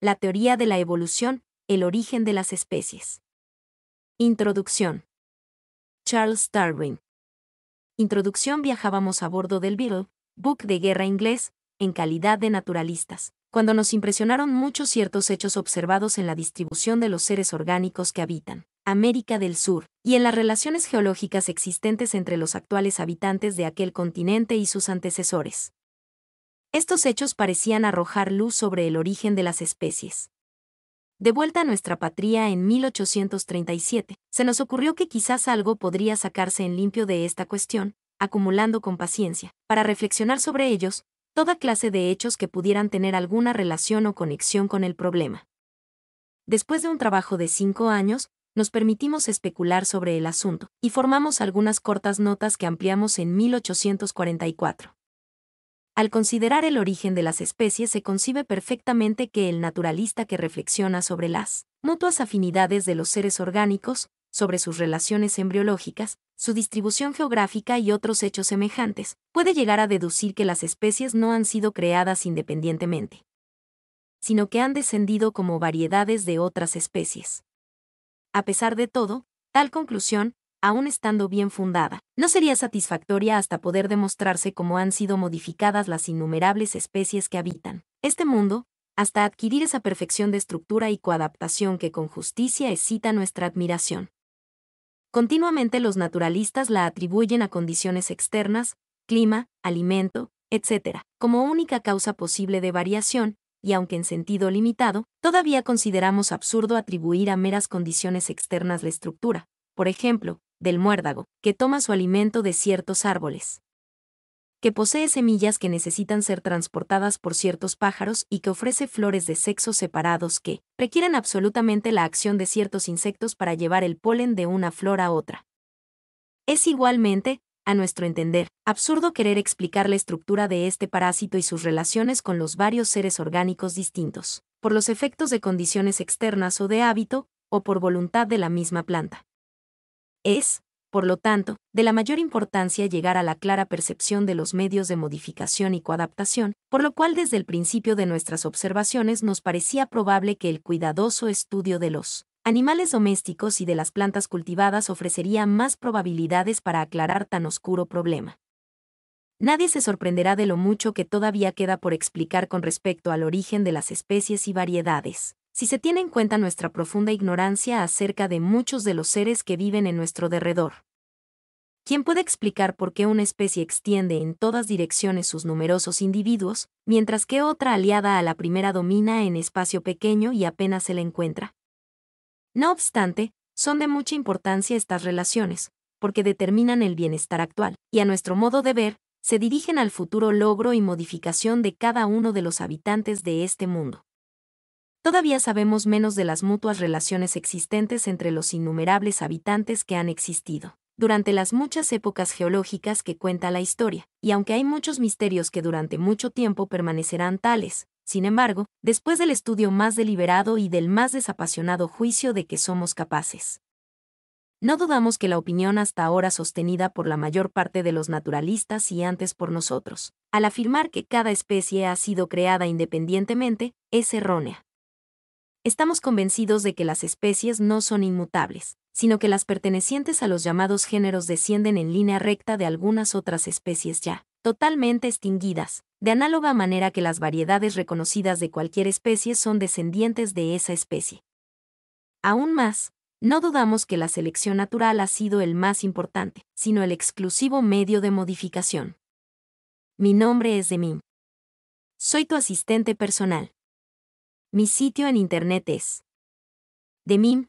La teoría de la evolución, el origen de las especies. Introducción. Charles Darwin. Introducción viajábamos a bordo del Beagle, book de guerra inglés, en calidad de naturalistas, cuando nos impresionaron mucho ciertos hechos observados en la distribución de los seres orgánicos que habitan América del Sur y en las relaciones geológicas existentes entre los actuales habitantes de aquel continente y sus antecesores. Estos hechos parecían arrojar luz sobre el origen de las especies. De vuelta a nuestra patria en 1837, se nos ocurrió que quizás algo podría sacarse en limpio de esta cuestión, acumulando con paciencia, para reflexionar sobre ellos, toda clase de hechos que pudieran tener alguna relación o conexión con el problema. Después de un trabajo de cinco años, nos permitimos especular sobre el asunto, y formamos algunas cortas notas que ampliamos en 1844. Al considerar el origen de las especies se concibe perfectamente que el naturalista que reflexiona sobre las mutuas afinidades de los seres orgánicos, sobre sus relaciones embriológicas, su distribución geográfica y otros hechos semejantes, puede llegar a deducir que las especies no han sido creadas independientemente, sino que han descendido como variedades de otras especies. A pesar de todo, tal conclusión, aún estando bien fundada, no sería satisfactoria hasta poder demostrarse cómo han sido modificadas las innumerables especies que habitan este mundo, hasta adquirir esa perfección de estructura y coadaptación que con justicia excita nuestra admiración. Continuamente los naturalistas la atribuyen a condiciones externas, clima, alimento, etc., como única causa posible de variación, y aunque en sentido limitado, todavía consideramos absurdo atribuir a meras condiciones externas la estructura, por ejemplo, del muérdago, que toma su alimento de ciertos árboles. Que posee semillas que necesitan ser transportadas por ciertos pájaros y que ofrece flores de sexos separados que requieren absolutamente la acción de ciertos insectos para llevar el polen de una flor a otra. Es igualmente, a nuestro entender, absurdo querer explicar la estructura de este parásito y sus relaciones con los varios seres orgánicos distintos, por los efectos de condiciones externas o de hábito, o por voluntad de la misma planta. Es, por lo tanto, de la mayor importancia llegar a la clara percepción de los medios de modificación y coadaptación, por lo cual desde el principio de nuestras observaciones nos parecía probable que el cuidadoso estudio de los animales domésticos y de las plantas cultivadas ofrecería más probabilidades para aclarar tan oscuro problema. Nadie se sorprenderá de lo mucho que todavía queda por explicar con respecto al origen de las especies y variedades si se tiene en cuenta nuestra profunda ignorancia acerca de muchos de los seres que viven en nuestro derredor. ¿Quién puede explicar por qué una especie extiende en todas direcciones sus numerosos individuos, mientras que otra aliada a la primera domina en espacio pequeño y apenas se la encuentra? No obstante, son de mucha importancia estas relaciones, porque determinan el bienestar actual, y a nuestro modo de ver, se dirigen al futuro logro y modificación de cada uno de los habitantes de este mundo todavía sabemos menos de las mutuas relaciones existentes entre los innumerables habitantes que han existido durante las muchas épocas geológicas que cuenta la historia, y aunque hay muchos misterios que durante mucho tiempo permanecerán tales, sin embargo, después del estudio más deliberado y del más desapasionado juicio de que somos capaces. No dudamos que la opinión hasta ahora sostenida por la mayor parte de los naturalistas y antes por nosotros, al afirmar que cada especie ha sido creada independientemente, es errónea estamos convencidos de que las especies no son inmutables, sino que las pertenecientes a los llamados géneros descienden en línea recta de algunas otras especies ya totalmente extinguidas, de análoga manera que las variedades reconocidas de cualquier especie son descendientes de esa especie. Aún más, no dudamos que la selección natural ha sido el más importante, sino el exclusivo medio de modificación. Mi nombre es Demim. Soy tu asistente personal. Mi sitio en internet es demim.es.tl.